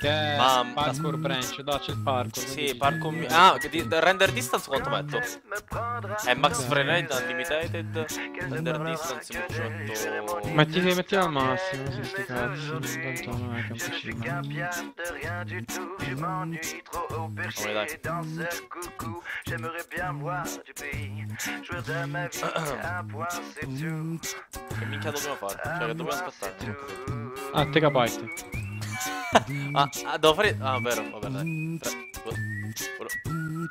Che Ma... parkour branch, no c'è il parkour. Sì, parkour... Mi... Ah, di, render distance quanto metto? È eh, max frame unlimited, render distance 18... Ma ti devi al massimo, se sti cazzi, tanto non è campicino. Come dai. Che minchia dobbiamo fare? Cioè che dobbiamo aspettare? Ah, tegabyte ah, ah, devo fare... Ah, vero, vabbè, dai.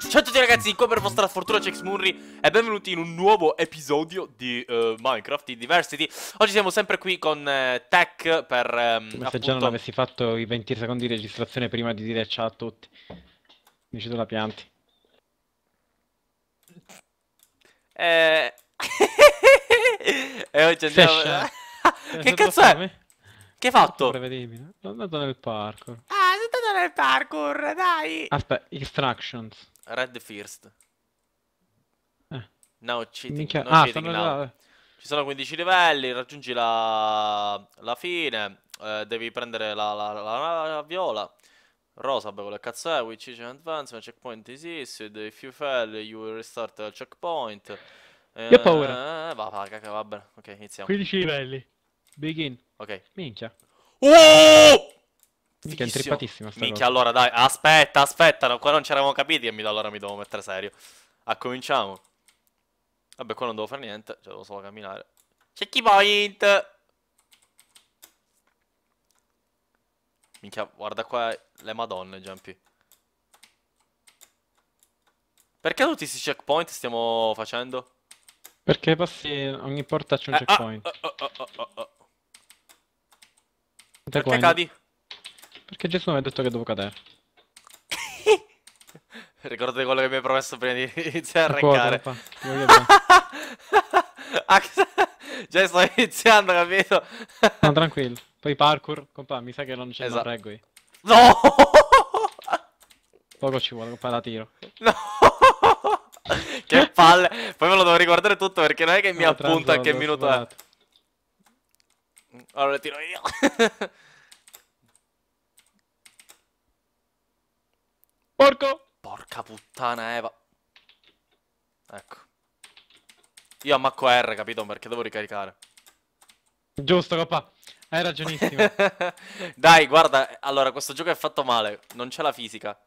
Ciao a tutti ragazzi, qua per vostra fortuna c'è Xmurri e benvenuti in un nuovo episodio di uh, Minecraft in Diversity Oggi siamo sempre qui con uh, Tech per... Um, Come se appunto... già non avessi fatto i 20 secondi di registrazione prima di dire ciao a tutti Mi cedo la pianti Eh... e oggi andiamo... che cazzo è? Che hai fatto? Prevedibile. Sono andato nel parkour. Ah, sono andato nel parkour, dai! Aspetta, instructions. Red first. Eh. No cheating, Minchia... no ah, cheating sono eh. Ci sono 15 livelli, raggiungi la, la fine, eh, devi prendere la, la, la viola. Rosa, beh, quella cazzo è, eh, which is an advancement, checkpoint is issued, if you fail you will restart al checkpoint. Eh, Io ho paura. Eh, eh, va, va, caca, va bene, ok, iniziamo. 15 livelli. Begin. Ok. Minchia. Oh! Minchia, è trippatissima sta Minchia, allora dai, aspetta, aspetta, no, qua non ci eravamo capiti e allora mi devo mettere serio. Ah, cominciamo. Vabbè, qua non devo fare niente, cioè devo solo camminare. Checkpoint! Minchia, guarda qua le madonne, Jumpy. Perché tutti questi checkpoint stiamo facendo? Perché passi ogni porta c'è un eh, ah, checkpoint. Ah, oh, oh. oh, oh, oh. Perché guai, cadi? Perché Gesù mi ha detto che devo cadere. Ricordate quello che mi hai promesso prima di iniziare a reccare. Ah, Già sto iniziando, capito? no, tranquillo. Poi parkour, compa, mi sa che non c'è esatto. non reggo No! Poco ci vuole, compa, la tiro. No! che palle! Poi me lo devo ricordare tutto perché non è che mi no, appunta a che minuto è. Allora le tiro io. Porco! Porca puttana, Eva. Ecco. Io ammacco R, capito? Perché devo ricaricare. Giusto, papà. Hai ragionissimo. Dai, guarda. Allora, questo gioco è fatto male. Non c'è la fisica.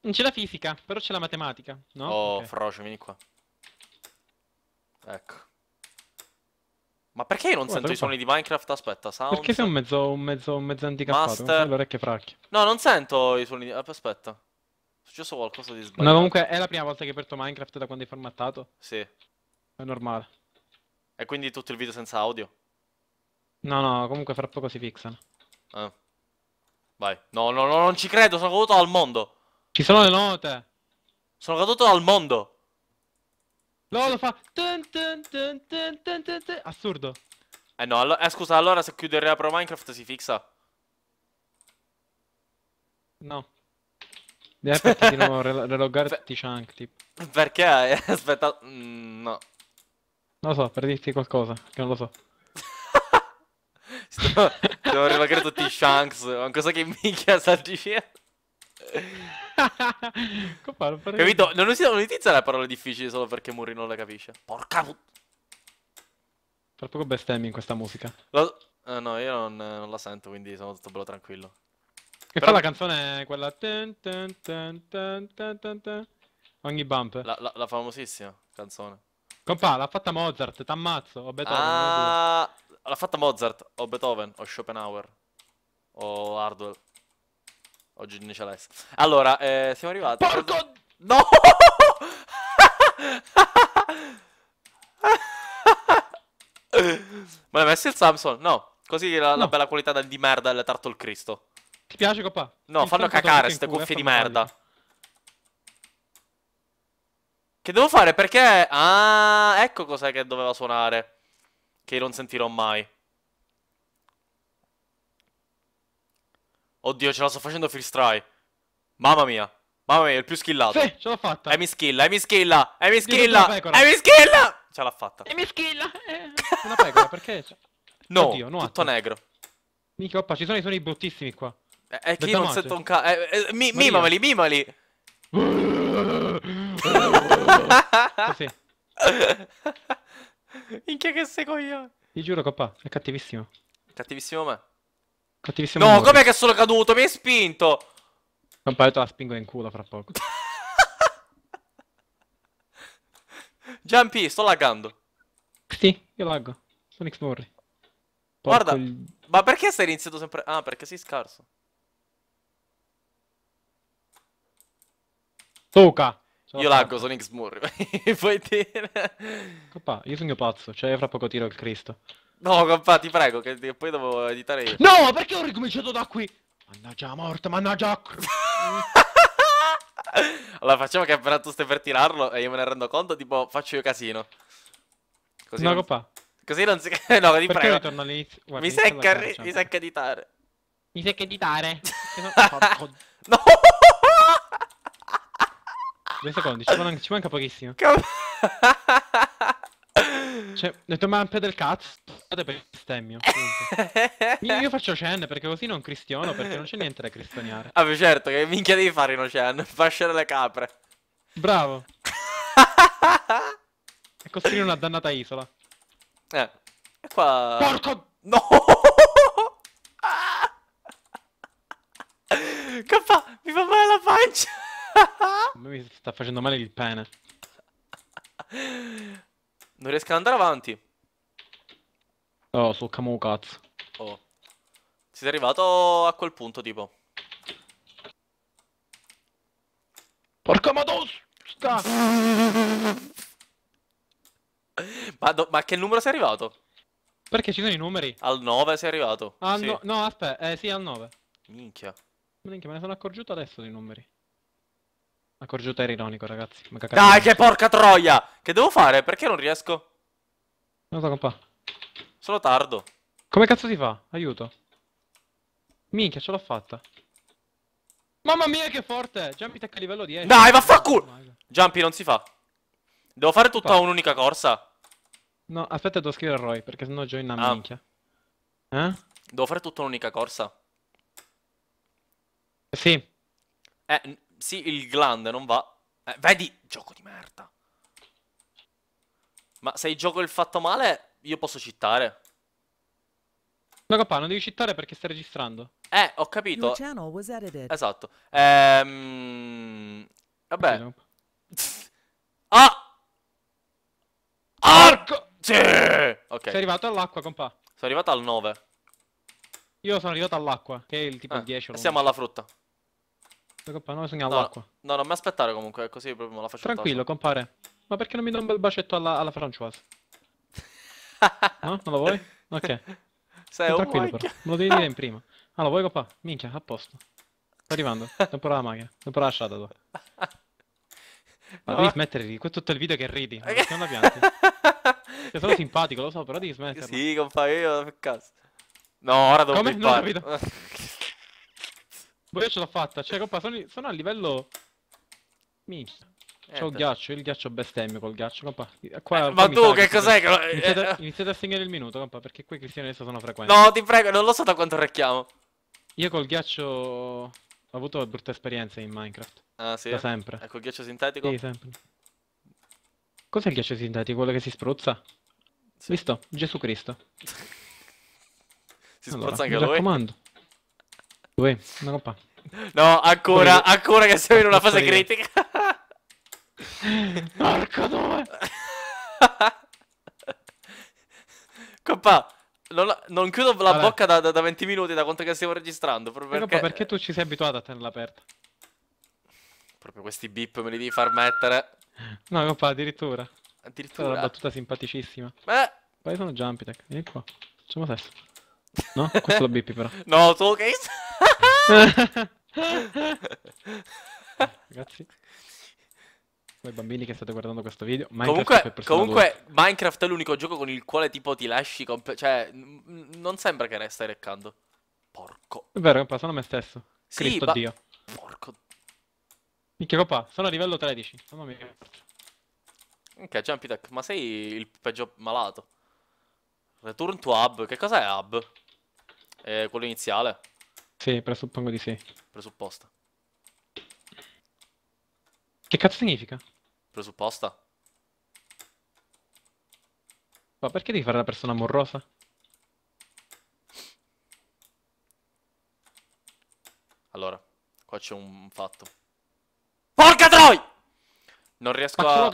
Non c'è la fisica, però c'è la matematica, no? Oh, okay. Frocio, vieni qua. Ecco. Ma perché io non oh, sento i suoni di Minecraft? Aspetta, sound. Perché sei un mezzo, un mezzo, un mezzo handicappato? Master... le orecchie fracche. No, non sento i suoni di... Eh, aspetta. È successo qualcosa di sbagliato. No, comunque è la prima volta che hai aperto Minecraft da quando hai formattato? Sì. È normale. E quindi tutto il video senza audio? No, no, comunque fra poco si fixano. Eh. Vai. No, no, no, non ci credo, sono caduto dal mondo. Ci sono le note. Sono caduto dal mondo. No, lo fa. Tun, tun, tun, Assurdo. Eh no, allo eh, scusa, allora se chiude il reapro Minecraft si fissa. No. Devi aspettare di nuovo re relogarti chunk, tipo. Perché hai eh, aspettato... Mm, no. Non lo so, per dirti qualcosa, che non lo so. Devo relogare tutti i chunks, cosa che minchia sa dire. Comparo, Capito? Non usi monetizzare la parola difficile solo perché Murri non la capisce. Porca puttana. Per poco bestemmi in questa musica. Lo... Uh, no, io non, non, la sento, quindi sono tutto bello tranquillo. Che Però... fa la canzone quella... Ten, ten, ten, Ogni bump. La, la, la, famosissima canzone. Compà, l'ha fatta Mozart, t'ammazzo, o Beethoven. Ah, l'ha fatta Mozart, o Beethoven, o Schopenhauer, o Hardwell. Oggi ne c'è l'es. Allora, eh, siamo arrivati. Porco! Cosa... No! Ma l'hai messo il Samsung? No. Così la, no. la bella qualità del, di merda del Tartle Cristo. Ti piace, papà? No, il fanno cacare queste cuffie eh, di merda. Che devo fare? Perché... Ah, ecco cos'è che doveva suonare. Che non sentirò mai. Oddio, ce la sto facendo first try. Mamma mia. Mamma mia, il più skillato. Sì, ce l'ho fatta. E mi skilla, e mi skilla, e mi skilla, e mi skilla. Ce l'ha fatta. E mi skilla. Una pecora, perché? No, Oddio, no tutto negro. Mica, oppa, ci sono i suoni bruttissimi qua. Eh, è che io non sento un ca... Eh, eh, eh mi mimali, mimali. Così. Minchia che sei coglione. Ti giuro, coppa, è cattivissimo. Cattivissimo me. Cattivissimo. No, com'è che sono caduto? Mi hai spinto! Non pare te la spingo in culo fra poco. Jumpy, sto laggando. Sì, io laggo. Sono X Morri. Guarda, il... ma perché sei iniziato sempre... Ah, perché sei scarso. Toca! Io laggo, sono X Murray, puoi dire. Coppa, io sono pazzo, cioè fra poco tiro il Cristo. No, compa, ti prego, che, che poi devo editare io. No, perché ho ricominciato da qui? Mannaggia la morte, mannaggia... allora, facciamo che appena tu stai per tirarlo e io me ne rendo conto, tipo, faccio io casino. Così no, non... compà. Così non si... no, ti prego. Guarda, mi, secca, ri... mi secca editare. Mi secca editare. no! Due secondi, ci manca, ci manca pochissimo. Come... Cioè, ho detto, ma del cazzo, scusate per bestemmio. io, io faccio Chen perché così non cristiano, perché non c'è niente da cristianiare. Ah, beh, certo, che minchia devi fare in Ocean? fascere le capre. Bravo. e costruire una dannata isola. Eh. E qua... Porco... No! Caffa, mi fa male la pancia! mi sta facendo male il pene. Non riesco ad andare avanti. Oh, so camo cazzo. Oh. Siete arrivato a quel punto, tipo. Porca madosca! ma, ma a che numero sei arrivato? Perché ci sono i numeri? Al 9 sei arrivato. Al sì. no, no, aspetta, eh, sì, al 9. Minchia. Minchia, me ne sono accorgiuto adesso dei numeri. Accorgiuto era ironico, ragazzi. Dai, che porca troia! Che devo fare? Perché non riesco? Non so compà. Sono tardo. Come cazzo si fa? Aiuto. Minchia, ce l'ho fatta. Mamma mia, che forte! Jumpy tecca livello 10. Dai, vaffanculo! Oh, Jumpy non si fa. Devo fare tutta un'unica corsa? No, aspetta, devo scrivere Roy, perché sennò join una ah. minchia. Eh? Devo fare tutta un'unica corsa? Sì. Eh, sì, il gland non va. Eh, vedi, gioco di merda. Ma se il gioco è fatto male, io posso cittare. No, capà, non devi cittare perché stai registrando. Eh, ho capito. Esatto. Ehm... Vabbè. ah! Arco! Ah! Sì! Ok. Sei arrivato all'acqua, compa. Sono arrivato al 9. Io sono arrivato all'acqua, che è il tipo eh, ah, 10. Siamo alla frutta. Compare, non bisogna no, all'acqua. No, non mi aspettare comunque, così proprio me la faccio. Tranquillo, compare. Ma perché non mi dai un bel bacetto alla, alla francese? no? Non lo vuoi? Ok. Sei un tranquillo però, me lo devi dire in prima. Ah, lo vuoi compare? Minchia, a posto. Sta arrivando, temporale la macchina, temporale la tua. Ma no. devi smettere, questo è tutto il video che ridi, ma perché non la pianti? Sei solo simpatico, lo so, però devi smettere. Sì, compa, io per cazzo? No, ora devo Come? Non ho capito. Boh, io ce l'ho fatta, cioè, compa, sono, sono a livello... Minchia. Eh, C'ho il ghiaccio, il ghiaccio bestemmio col ghiaccio, compa. Eh, qua, eh, ma tu che cos'è? Che... Iniziate, eh, iniziate, a segnare il minuto, compa, perché qui i cristiani adesso sono frequenti. No, ti prego, non lo so da quanto recchiamo. Io col ghiaccio ho avuto brutte esperienze in Minecraft. Ah, sì? Da sempre. Ecco, il ghiaccio sintetico? Sì, sempre. Cos'è il ghiaccio sintetico? Quello che si spruzza? Sì. Visto? Gesù Cristo. si allora, spruzza anche mi lui? Mi raccomando. Due, una coppa. No, ancora, Due. ancora che siamo in una fase critica. Porco due. Coppa, non, non, chiudo la Vabbè. bocca da, da, da, 20 minuti da quanto che stiamo registrando. Eh, perché... Coppa, perché tu ci sei abituato a tenerla aperta? Proprio questi beep me li devi far mettere. No, coppa, addirittura. Addirittura. È una battuta simpaticissima. Beh. Poi sono Jumpy Tech, vieni qua. Facciamo sesso. No? Questo lo bippi però. no, tu che... Okay. Ragazzi, voi bambini che state guardando questo video, Minecraft comunque, comunque Minecraft è l'unico gioco con il quale tipo ti lasci, cioè, non sembra che ne stai reccando. Porco. È vero, papà, sono me stesso. Sì, Cristo Dio. Porco. Minchia papà, sono a livello 13, mamma mia. Ok, Jumpy Tech, ma sei il peggio malato. Return to Hub, che cos'è Hub? Eh, quello iniziale. Sì, presuppongo di sì. Presupposta. Che cazzo significa? Presupposta. Ma perché devi fare la persona morrosa? Allora, qua c'è un fatto. Porca troi! Non riesco a...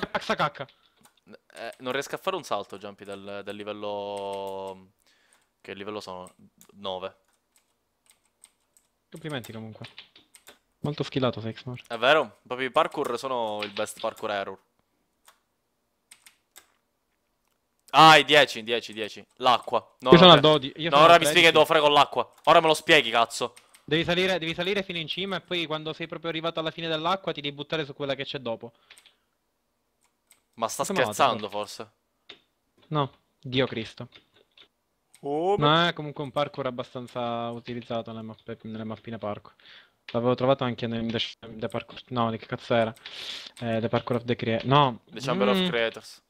Eh, non riesco a fare un salto, Jumpy, dal, dal livello... Che livello sono? 9. Complimenti comunque. Molto skillato Fexmore. È vero, proprio i parkour sono il best parkour error. Ah, i 10, 10, 10. L'acqua. No, io sono a 12. No, ora mi spieghi che devo fare con l'acqua. Ora me lo spieghi, cazzo. Devi salire, devi salire fino in cima e poi quando sei proprio arrivato alla fine dell'acqua ti devi buttare su quella che c'è dopo. Ma sta Come scherzando, vado? forse? No, Dio Cristo. Oh, ma... No, è comunque un parkour abbastanza utilizzato nelle, mappe, nelle mappine parkour. L'avevo trovato anche nel the, the Parkour... No, di che cazzo era? Eh, the Parkour of the Creators... No! The Chamber mm. of Creators.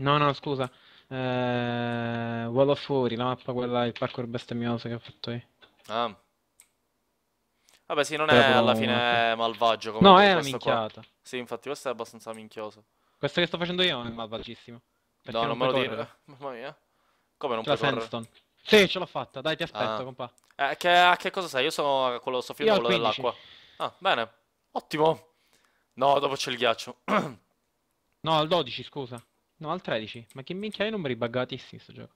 No, no, scusa. Eh, Wall of Fury, la mappa quella, il parkour bestemmioso che ho fatto io. Ah. Vabbè, sì, non è alla fine malvagio come No, è una minchiata. Qua. Sì, infatti, questo è abbastanza minchioso. Questo che sto facendo io è malvagissimo. No, non me lo dire. Mamma mia. Come non c'è puoi correre? Sì, ce l'ho fatta, dai ti aspetto, ah. compà. Eh, che, a che cosa sei? Io sono quello soffio quello dell'acqua. Ah, bene. Ottimo. No, dopo c'è il ghiaccio. no, al 12, scusa. No, al 13. Ma che minchia, io numeri buggatissimi sto gioco.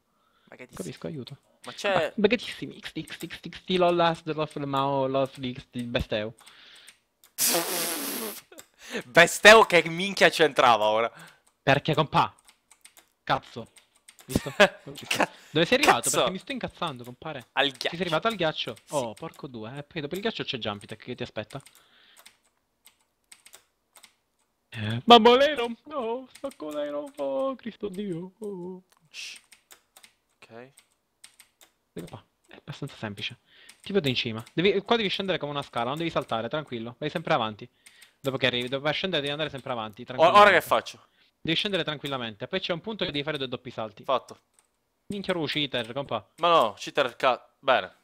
Buggatissimi. Capisco, aiuto. Ma c'è... Buggatissimi, xt, xt, xt, xt, lol, last, lol, mao, lol, xt, besteo. besteo che minchia c'entrava ora? Perché, compà? Cazzo. Visto? Dove sei arrivato? Cazzo. Perché mi sto incazzando, compare. Al ghiaccio. Ti sei arrivato al ghiaccio? Sì. Oh, porco due. Eh, perché dopo il ghiaccio c'è Jumpitech che ti aspetta. Eh, bambolero! No, staccolero! Oh, Cristo Dio! Oh. Ok. qua. È abbastanza semplice. Ti vedo in cima. Devi, qua devi scendere come una scala, non devi saltare, tranquillo. Vai sempre avanti. Dopo che arrivi, dopo scendere devi andare sempre avanti, tranquillo. Ora che faccio? Devi scendere tranquillamente. Poi c'è un punto che devi fare due doppi salti. Fatto. Minchia Ru, cheater, compa. Ma no, cheater ca... Bene.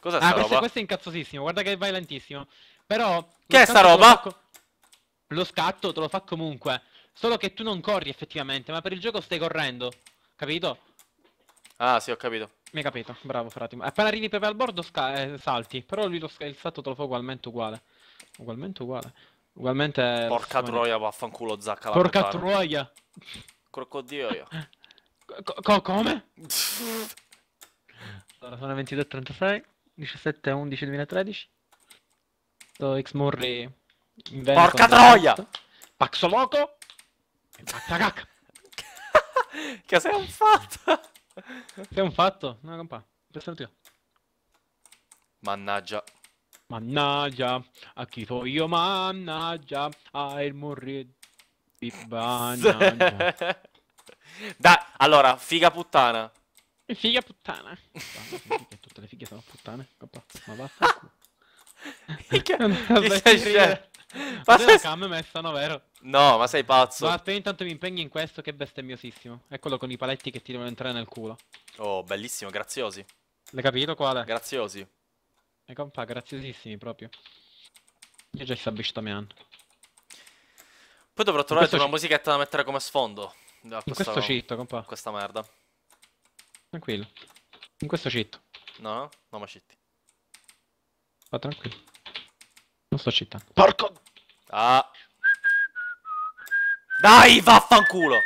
Cos'è ah, sta questo, roba? questo è incazzosissimo, guarda che vai lentissimo. Però... Che è sta roba? Lo, lo scatto te lo fa comunque. Solo che tu non corri effettivamente, ma per il gioco stai correndo. Capito? Ah, sì, ho capito. Mi hai capito, bravo Fratimo. Appena arrivi proprio al bordo eh, salti, però lui il salto te lo fa ugualmente uguale. Ugualmente uguale. Ugualmente... Porca troia, vaffanculo Zacca. Porca troia! Crocodilio. Co co come? allora, sono 22.33, 17.11.2013. Sto X Murray Porca troia! Paxo loco! E pazza cacca! che sei un fatto! sei un fatto? No, compa. Per salutare. Mannaggia. Mannaggia, a chi so io, mannaggia, a il morri di banana. Dai, allora, figa puttana. Figa puttana. Tutte le fighe sono puttane. Ma basta. Che ma sei... la cam messa, no vero? No, ma sei pazzo. Guarda, intanto mi impegni in questo che bestemmiosissimo. Eccolo con i paletti che ti devono entrare nel culo. Oh, bellissimo, graziosi. L'hai capito quale? Graziosi. E compa, graziosissimi proprio. Io già ci sto bestemmiando. Poi dovrò trovare una musichetta da mettere come sfondo. Da in questo cheat, compa. Questa merda. Tranquillo. In questo cheat. No, no, no, ma cheat. Va tranquillo. Non sto cheatando. Porco! Ah! Dai, vaffanculo!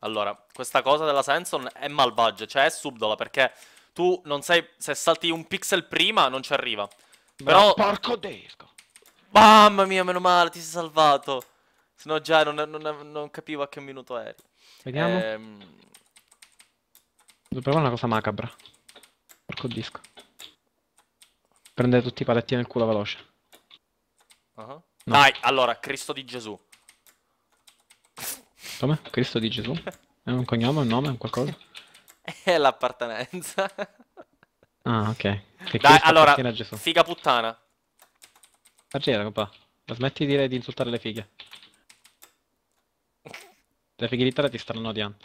Allora, questa cosa della Sanson è malvagia, cioè è subdola perché tu non sai se salti un pixel prima non ci arriva. Però Ma porco desco. Mamma mia, meno male, ti sei salvato. Se no già non, non, non, capivo a che minuto eri. Vediamo. Ehm... Devo una cosa macabra. Porco disco. Prendere tutti i paletti nel culo veloce. Uh -huh. no. Dai, allora, Cristo di Gesù. Come? Cristo di Gesù? È un cognome, un nome, un qualcosa? è l'appartenenza. Ah, ok. Dai, allora, figa puttana. Argela, compà. Ma smetti di, dire di, insultare le fighe. Le fighe d'Italia ti stanno odiando.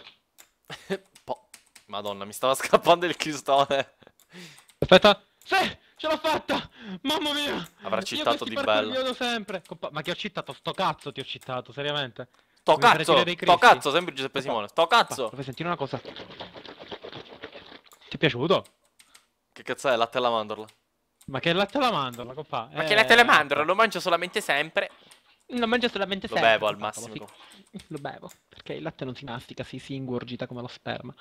po Madonna, mi stava scappando il cristone. Aspetta. Sì, ce l'ho fatta! Mamma mia! Avrà citato di bello. sempre. Compa ma che ho citato? Sto cazzo ti ho citato, seriamente. Sto cazzo, sto cazzo, sempre Giuseppe Simone. Sto cazzo. Fai sentire una cosa è piaciuto? Che cazzo è? Latte alla mandorla. Ma che latte alla mandorla, compà? Ma eh... che latte alla mandorla? Lo mangio solamente sempre. Lo mangio solamente lo sempre. Lo bevo al massimo. Lo, si... lo bevo, perché il latte non si mastica, si, si ingurgita come lo sperma.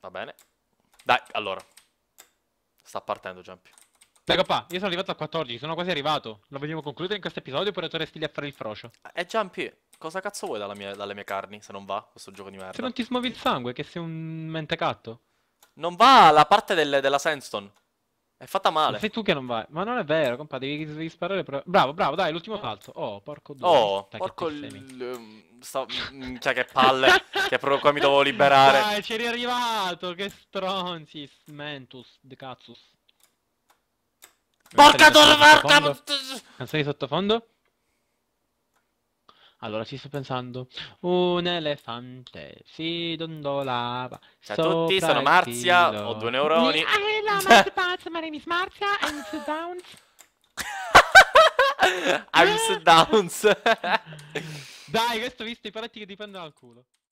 Va bene. Dai, allora. Sta partendo, Giampi. Dai, papà, io sono arrivato a 14, sono quasi arrivato. Lo vogliamo concludere in questo episodio oppure torresti lì a fare il frocio? È eh, Giampi. Cosa cazzo vuoi mia, dalle mie carni se non va questo gioco di merda? Se non ti smuovi il sangue, che sei un mentecatto. Non va la parte del, della sandstone. È fatta male. Ma sei tu che non vai. Ma non è vero, compa, devi, devi sparare. Per... Bravo, bravo, dai, l'ultimo falso. Oh, porco due. Oh, Stai porco l... Sta... Minchia, cioè, che palle. che proprio qua mi dovevo liberare. Dai, eri arrivato, che stronzi. Mentus, de cazzus. Porca torre, torvarca! Canzoni sottofondo? Allora ci sto pensando. Un elefante si dondolava. Ciao a tutti, sono Marzia, ho due neuroni. Hello, Marzia Paz, my name is Marzia, I'm so down. I'm so down. Dai, questo visto i paletti che ti prendono al culo.